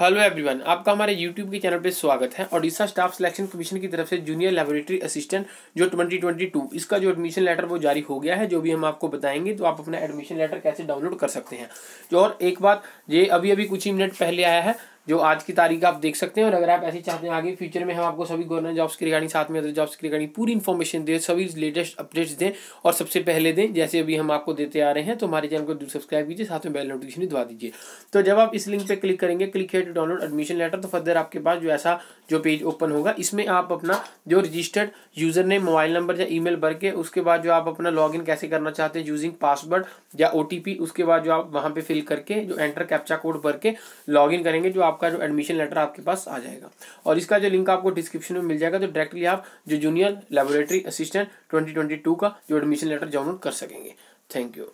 hello everyone आपका हमारे YouTube के चैनल पे स्वागत है ओडिशा स्टाफ सिलेक्शन कमीशन की तरफ से जूनियर लेबोरेटरी असिस्टेंट जो 2022 इसका जो एडमिशन लेटर वो जारी हो गया है जो भी हम आपको बताएंगे तो आप अपना एडमिशन लेटर कैसे डाउनलोड कर सकते हैं जो और एक बात ये अभी अभी कुछ ही मिनट पहले आया है जो आज की तारीख आप देख सकते हैं और अगर आप ऐसे चाहते हैं आगे फ्यूचर में हम आपको सभी गवर्नमेंट जॉब्स के रिगार्डिंग साथ में अदर जॉब्स के रिगार्डिंग पूरी इन्फॉर्मेशन दें सभी लेटेस्ट अपडेट्स दें और सबसे पहले दें जैसे अभी हम आपको देते आ रहे हैं तो हमारे चैनल को जरूर सब्सक्राइब कीजिए साथ में बेल नोटिफिकेशन दवा दीजिए तो जब आप इस लिंक पर क्लिक करेंगे click here to download admission letter तो फर्दर आपके पास जो ऐसा जो पेज ओपन होगा इसमें आप अपना जो रजिस्टर्ड यूजर ने मोबाइल नंबर या ई मेल भर के उसके बाद जो आप अपना इन कैसे करना चाहते हैं यूजिंग पासवर्ड या पी उसके बाद जो आप वहाँ पे फिल करके जो एंटर कैप्चा कोड भर के इन करेंगे जो आप आपका जो एडमिशन लेटर आपके पास आ जाएगा और इसका जो लिंक आपको डिस्क्रिप्शन में मिल जाएगा तो डायरेक्टली आप जो जूनियर लेबोरेटरी असिस्टेंट ट्वेंटी का जो एडमिशन लेटर डाउनलोड कर सकेंगे थैंक यू